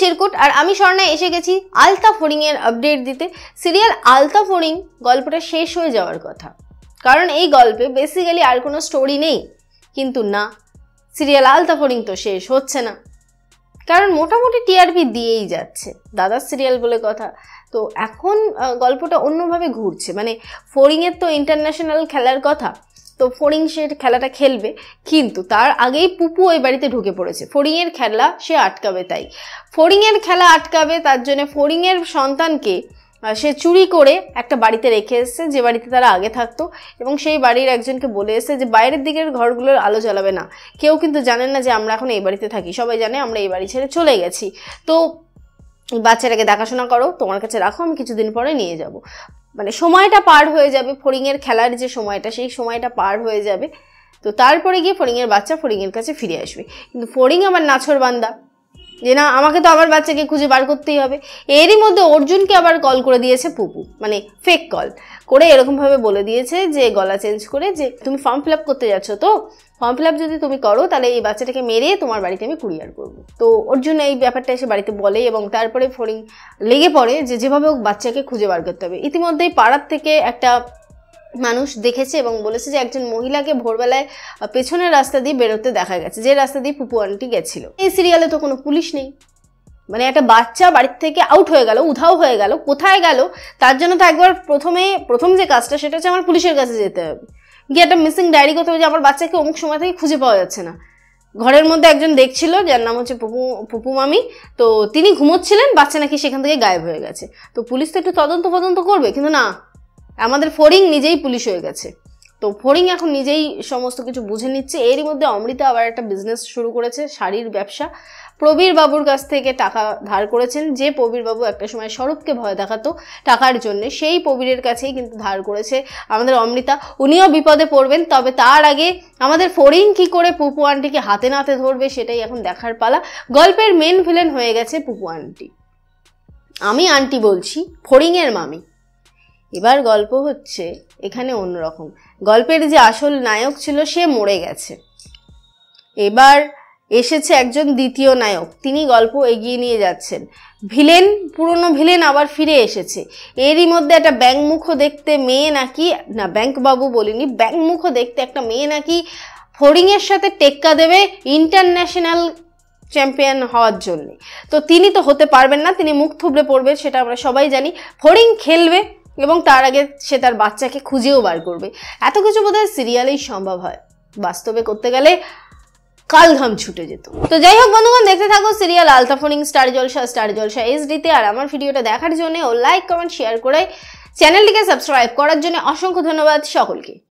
চিরকুট আর আমি স্বর্ণায় এসে গেছি আলতা এর আপডেট দিতে সিরিয়াল আলতা ফরিং গল্পটা শেষ হয়ে যাওয়ার কথা কারণ এই গল্পে বেসিক্যালি আর কোনো স্টোরি নেই কিন্তু না সিরিয়াল আলতা ফরিং তো শেষ হচ্ছে না কারণ মোটামুটি টিআরপি দিয়েই যাচ্ছে দাদার সিরিয়াল বলে কথা তো এখন গল্পটা অন্যভাবে ঘুরছে মানে ফরিংয়ের তো ইন্টারন্যাশনাল খেলার কথা তো ফড়িং সে খেলাটা খেলবে কিন্তু তার আগেই পুপু ওই বাড়িতে ঢুকে পড়েছে ফড়িংয়ের খেলা সে আটকাবে তাই ফড়িংয়ের খেলা আটকাবে তার জন্য ফড়িংয়ের সন্তানকে সে চুরি করে একটা বাড়িতে রেখে এসছে যে বাড়িতে তারা আগে থাকতো এবং সেই বাড়ির একজনকে বলে এসছে যে বাইরের দিকের ঘরগুলোর আলো জ্বালাবে না কেউ কিন্তু জানেন না যে আমরা এখন এই বাড়িতে থাকি সবাই জানে আমরা এই বাড়ি ছেড়ে চলে গেছি তো বাচ্চাটাকে দেখাশোনা করো তোমার কাছে রাখো আমি কিছুদিন পরে নিয়ে যাব মানে সময়টা পার হয়ে যাবে ফড়িংয়ের খেলার যে সময়টা সেই সময়টা পার হয়ে যাবে তো তারপরে গিয়ে ফড়িংয়ের বাচ্চা ফড়িংয়ের কাছে ফিরে আসবে কিন্তু ফড়িং আমার নাছর বান্দা যে না আমাকে তো আমার বাচ্চাকে খুঁজে বার করতেই হবে এরই মধ্যে অর্জুনকে আবার কল করে দিয়েছে পুপু মানে ফেক কল করে এরকমভাবে বলে দিয়েছে যে গলা চেঞ্জ করে যে তুমি ফর্ম ফিল আপ করতে যাচ্ছ তো ফর্ম ফিল আপ যদি তুমি করো তাহলে এই বাচ্চাটাকে মেরে তোমার বাড়িতে আমি কুরিয়ার করবো তো অর্জুন এই ব্যাপারটা এসে বাড়িতে বলে এবং তারপরে ফরিং লেগে পড়ে যে যেভাবে হোক বাচ্চাকে খুঁজে বার করতে হবে ইতিমধ্যেই পাড়ার থেকে একটা মানুষ দেখেছে এবং বলেছে যে একজন মহিলাকে ভোরবেলায় পেছনের রাস্তা দিয়ে বেরোতে দেখা গেছে যে রাস্তা দিয়ে পুপু আন্টি গেছিল এই সিরিয়ালে তো কোনো পুলিশ নেই মানে একটা বাচ্চা বাড়ির থেকে আউট হয়ে গেল উধাও হয়ে গেল কোথায় গেল তার জন্য তো একবার প্রথমে প্রথম যে কাজটা সেটা হচ্ছে আমার পুলিশের কাছে যেতে হবে গিয়ে একটা মিসিং ডায়েরি করতে হবে যে আমার বাচ্চাকে অমুক সময় থেকে খুঁজে পাওয়া যাচ্ছে না ঘরের মধ্যে একজন দেখছিল যার নাম হচ্ছে পুপু পুপু মামি তো তিনি ঘুমোচ্ছিলেন বাচ্চা নাকি সেখান থেকে গায়েব হয়ে গেছে তো পুলিশ তো একটু তদন্ত ফদন্ত করবে কিন্তু না আমাদের ফরিং নিজেই পুলিশ হয়ে গেছে তো ফরিং এখন নিজেই সমস্ত কিছু বুঝে নিচ্ছে এরই মধ্যে অমৃতা আবার একটা বিজনেস শুরু করেছে শাড়ির ব্যবসা প্রবীর বাবুর কাছ থেকে টাকা ধার করেছেন যে প্রবীর বাবু একটা সময় স্বরূপকে ভয় দেখাতো টাকার জন্য সেই প্রবীরের কাছেই কিন্তু ধার করেছে আমাদের অমৃতা উনিও বিপদে পড়বেন তবে তার আগে আমাদের ফরিং কি করে পুপু আন্টিকে হাতে নাতে ধরবে সেটাই এখন দেখার পালা গল্পের মেন ভিলেন হয়ে গেছে পুপু আন্টি আমি আন্টি বলছি ফরিংয়ের মামি এবার গল্প হচ্ছে এখানে অন্যরকম গল্পের যে আসল নায়ক ছিল সে মরে গেছে এবার এসেছে একজন দ্বিতীয় নায়ক তিনি গল্প এগিয়ে নিয়ে যাচ্ছেন ভিলেন পুরনো ভিলেন আবার ফিরে এসেছে এরই মধ্যে একটা ব্যাংমুখো দেখতে মেয়ে নাকি না ব্যাংকবাবু বলিনি ব্যাংমুখো দেখতে একটা মেয়ে নাকি ফড়িংয়ের সাথে টেক্কা দেবে ইন্টারন্যাশনাল চ্যাম্পিয়ন হওয়ার জন্যে তো তিনি তো হতে পারবেন না তিনি মুখ থুবড়ে পড়বে সেটা আমরা সবাই জানি ফড়িং খেলবে এবং তার আগে সে তার বাচ্চাকে খুঁজেও বার করবে এত কিছু বোধহয় সিরিয়ালেই সম্ভব হয় বাস্তবে করতে গেলে কালঘাম ছুটে যেত তো যাই হোক বন্ধুগণ দেখতে থাকো সিরিয়াল আলতাফোনিং স্টার জলসা স্টার জলসা এস ডিতে আর আমার ভিডিওটা দেখার জন্য ও লাইক কমেন্ট শেয়ার করে চ্যানেলটিকে সাবস্ক্রাইব করার জন্য অসংখ্য ধন্যবাদ সকলকে